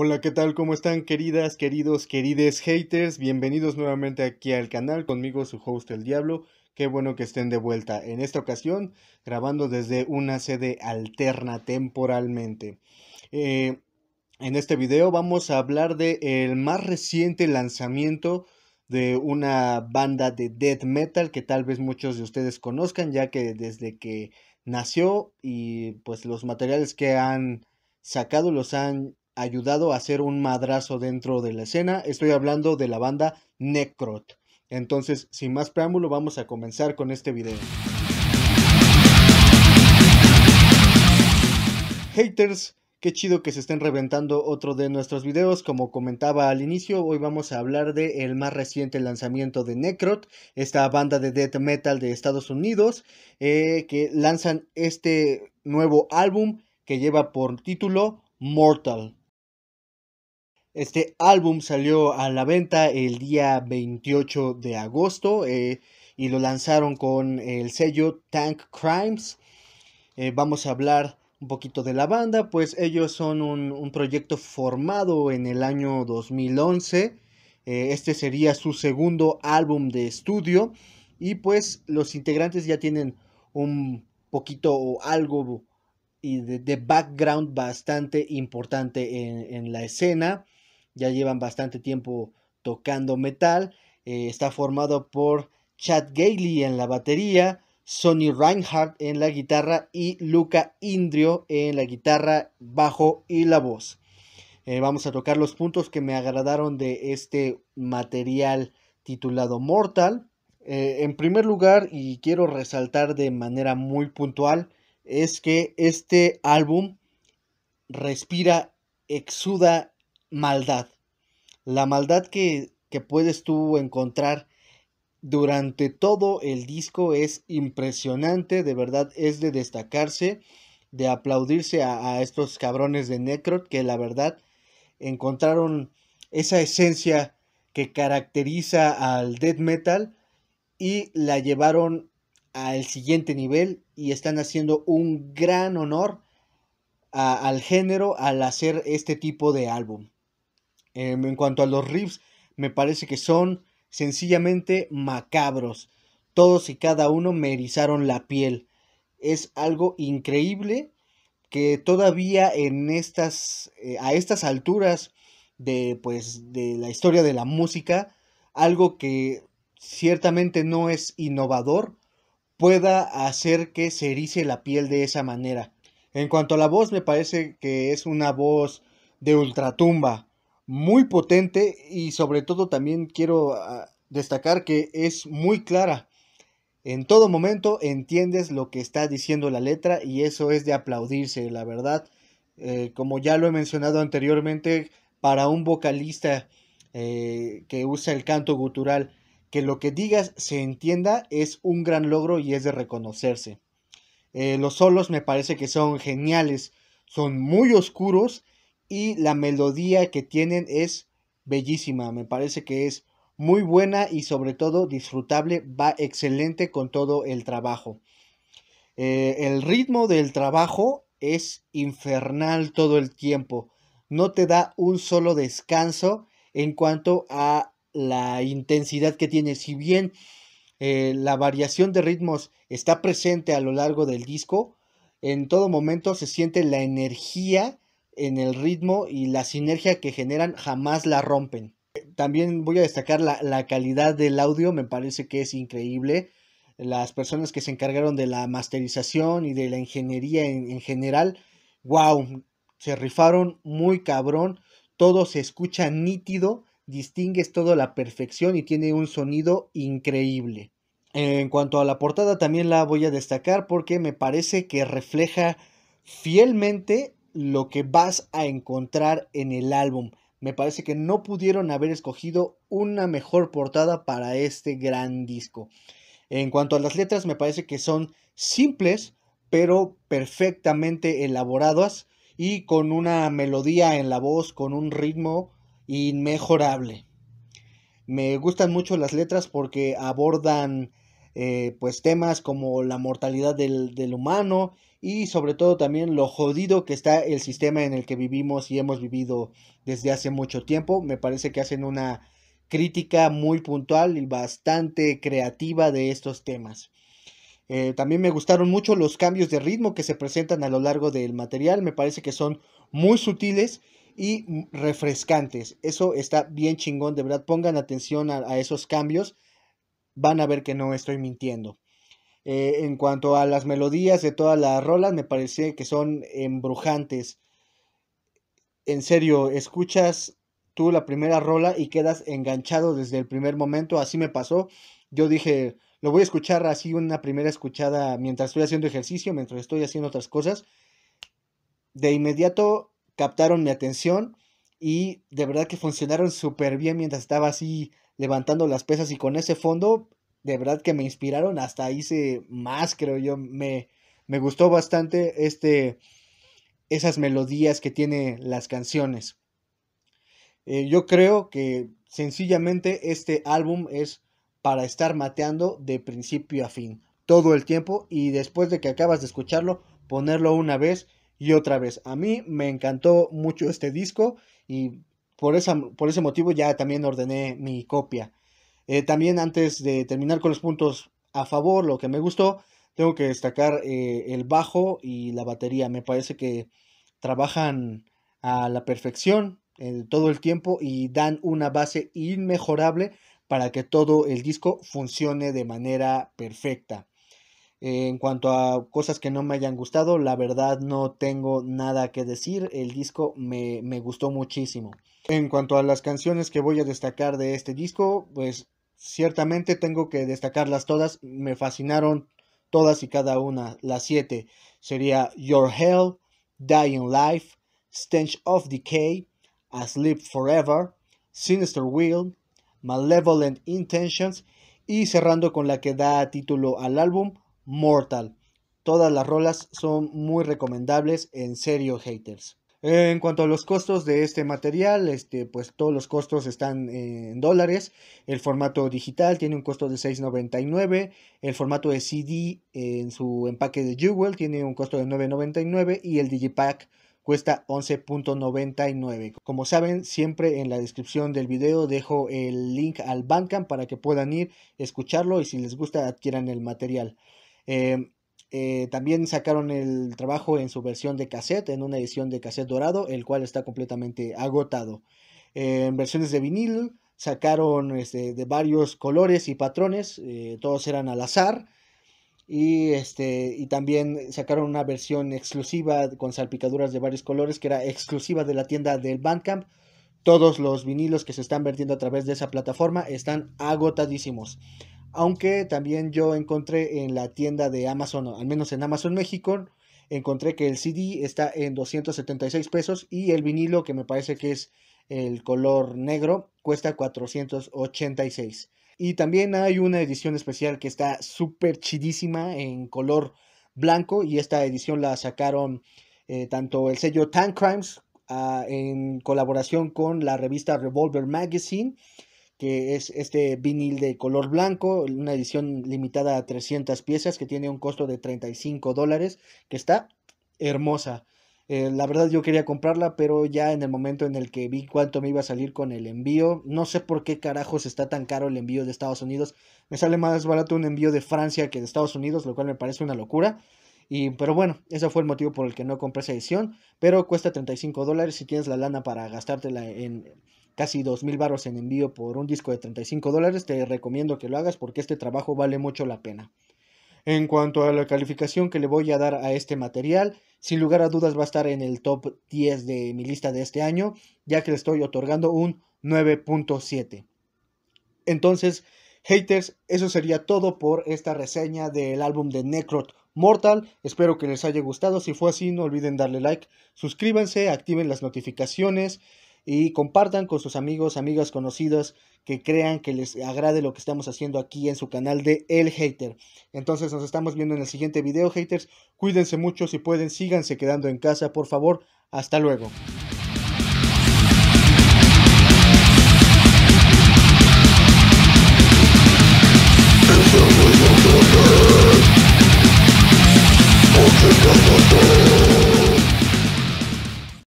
Hola, ¿qué tal? ¿Cómo están queridas, queridos, querides haters? Bienvenidos nuevamente aquí al canal, conmigo su host El Diablo. Qué bueno que estén de vuelta. En esta ocasión, grabando desde una sede alterna temporalmente. Eh, en este video vamos a hablar de el más reciente lanzamiento de una banda de death metal que tal vez muchos de ustedes conozcan, ya que desde que nació y pues los materiales que han sacado los han ayudado a hacer un madrazo dentro de la escena. Estoy hablando de la banda Necrot. Entonces, sin más preámbulo, vamos a comenzar con este video. Haters, qué chido que se estén reventando otro de nuestros videos. Como comentaba al inicio, hoy vamos a hablar de el más reciente lanzamiento de Necrot, esta banda de death metal de Estados Unidos, eh, que lanzan este nuevo álbum que lleva por título Mortal. Este álbum salió a la venta el día 28 de agosto eh, y lo lanzaron con el sello Tank Crimes. Eh, vamos a hablar un poquito de la banda, pues ellos son un, proyecto formado en el año 2011. Eh, este sería su segundo álbum de estudio y pues los integrantes ya tienen un poquito o algo de, background bastante importante en la escena ya llevan bastante tiempo tocando metal. Eh, está formado por Chad Gailey en la batería, Sonny Reinhardt en la guitarra y Luca Indrio en la guitarra, bajo y la voz. Eh, vamos a tocar los puntos que me agradaron de este material titulado Mortal. Eh, en primer lugar, y quiero resaltar de manera muy puntual, es que este álbum respira, exuda maldad. La maldad que, puedes tú encontrar durante todo el disco es impresionante, de verdad es de destacarse, de aplaudirse a, estos cabrones de Necrot que la verdad encontraron esa esencia que caracteriza al death metal y la llevaron al siguiente nivel y están haciendo un gran honor al género al hacer este tipo de álbum. Em, en cuanto a los riffs, me parece que son sencillamente macabros. Todos y cada uno me erizaron la piel. Es algo increíble que todavía en estas, eh, a estas alturas de, pues, de la historia de la música, algo que ciertamente no es innovador, pueda hacer que se erice la piel de esa manera. En cuanto a la voz, me parece que es una voz de ultratumba, muy potente y sobre todo también quiero ah, destacar que es muy clara. En todo momento entiendes lo que está diciendo la letra y eso es de aplaudirse, la verdad. Eh, como ya lo he mencionado anteriormente, para un vocalista eh, que usa el canto gutural, que lo que digas se entienda es un gran logro y es de reconocerse. Eh, los solos me parece que son geniales, son muy oscuros y la melodía que tienen es bellísima, me parece que es muy buena y sobre todo disfrutable, va excelente con todo el trabajo. Eh, el ritmo del trabajo es infernal todo el tiempo, no te da un solo descanso en cuanto a la intensidad que tiene, si bien eh, la variación de ritmos está presente a lo largo del disco, en todo momento se siente la energía en el ritmo y la sinergia que generan jamás la rompen. También voy a destacar la, calidad del audio, me parece que es increíble. Las personas que se encargaron de la masterización y de la ingeniería en, general, wow, se rifaron muy cabrón, todo se escucha nítido, distingues a la perfección y tiene un sonido increíble. En cuanto a la portada también la voy a destacar porque me parece que refleja fielmente lo que vas a encontrar en el álbum. Me parece que no pudieron haber escogido una mejor portada para este gran disco. En cuanto a las letras, me parece que son simples, pero perfectamente elaboradas y con una melodía en la voz, con un ritmo inmejorable. Me gustan mucho las letras porque abordan eh, pues temas como la mortalidad del, del humano y sobre todo también lo jodido que está el sistema en el que vivimos y hemos vivido desde hace mucho tiempo. Me parece que hacen una crítica muy puntual y bastante creativa de estos temas. Eh, también me gustaron mucho los cambios de ritmo que se presentan a lo largo del material. Me parece que son muy sutiles y refrescantes. Eso está bien chingón, de verdad. Pongan atención a esos cambios. Van a ver que no estoy mintiendo. Eh, en cuanto a las melodías de todas las rolas, me parece que son embrujantes. En serio, escuchas tú la primera rola y quedas enganchado desde el primer momento. Así me pasó. Yo dije, lo voy a escuchar así una primera escuchada mientras estoy haciendo ejercicio, mientras estoy haciendo otras cosas. De inmediato captaron mi atención y de verdad que funcionaron súper bien mientras estaba así levantando las pesas y con ese fondo de verdad que me inspiraron, hasta hice más, creo yo, me, gustó bastante este, esas melodías que tiene las canciones. Eh, yo creo que sencillamente este álbum es para estar mateando de principio a fin, todo el tiempo y después de que acabas de escucharlo, ponerlo una vez y otra vez. A mí me encantó mucho este disco y por, por ese motivo ya también ordené mi copia. Eh, también antes de terminar con los puntos a favor, lo que me gustó, tengo que destacar eh, el bajo y la batería. Me parece que trabajan a la perfección eh, todo el tiempo y dan una base inmejorable para que todo el disco funcione de manera perfecta. en cuanto a cosas que no me hayan gustado, la verdad no tengo nada que decir. El disco me, me, gustó muchísimo. En cuanto a las canciones que voy a destacar de este disco, pues ciertamente tengo que destacarlas todas. Me fascinaron todas y cada una. Las siete sería Your Hell, Dying Life, Stench of Decay, Asleep Forever, Sinister Will, Malevolent Intentions y cerrando con la que da título al álbum, Mortal. Todas las rolas son muy recomendables, en serio haters. Eh, en cuanto a los costos de este material, este, pues todos los costos están en dólares. El formato digital tiene un costo de 6.99. El formato de CD en su empaque de Jewel tiene un costo de 9.99 y el Digipack cuesta 11.99. Como saben, siempre en la descripción del video dejo el link al Bandcamp para que puedan ir, escucharlo y si les gusta adquieran el material. Eh, eh, también sacaron el trabajo en su versión de cassette, en una edición de cassette dorado, el cual está completamente agotado. Eh, en versiones de vinil sacaron este, de varios colores y patrones, eh, todos eran al azar. Y, este, y también sacaron una versión exclusiva con salpicaduras de varios colores que era exclusiva de la tienda del Bandcamp. Todos los vinilos que se están vendiendo a través de esa plataforma están agotadísimos. Aunque también yo encontré en la tienda de Amazon, al menos en Amazon México, encontré que el CD está en 276 pesos y el vinilo, que me parece que es el color negro, cuesta 486. Y también hay una edición especial que está súper chidísima en color blanco y esta edición la sacaron eh, tanto el sello Tank Crimes ah, en colaboración con la revista Revolver Magazine que es este vinil de color blanco, una edición limitada a 300 piezas que tiene un costo de 35 dólares, que está hermosa. Eh, la verdad yo quería comprarla, pero ya en el momento en el que vi cuánto me iba a salir con el envío, no sé por qué carajos está tan caro el envío de Estados Unidos. Me sale más barato un envío de Francia que de Estados Unidos, lo cual me parece una locura. Y, pero bueno, ese fue el motivo por el que no compré esa edición. Pero cuesta 35 dólares si tienes la lana para gastártela en, casi 2.000 baros en envío por un disco de 35 dólares, te recomiendo que lo hagas porque este trabajo vale mucho la pena. En cuanto a la calificación que le voy a dar a este material, sin lugar a dudas va a estar en el top 10 de mi lista de este año, ya que le estoy otorgando un 9.7. Entonces, haters, eso sería todo por esta reseña del álbum de Necrot Mortal. Espero que les haya gustado. Si fue así, no olviden darle like, suscríbanse, activen las notificaciones y compartan con sus amigos, amigas, conocidas, que crean que les agrade lo que estamos haciendo aquí en su canal de El Hater. Entonces nos estamos viendo en el siguiente video, haters. Cuídense mucho, si pueden, síganse quedando en casa, por favor. Hasta luego.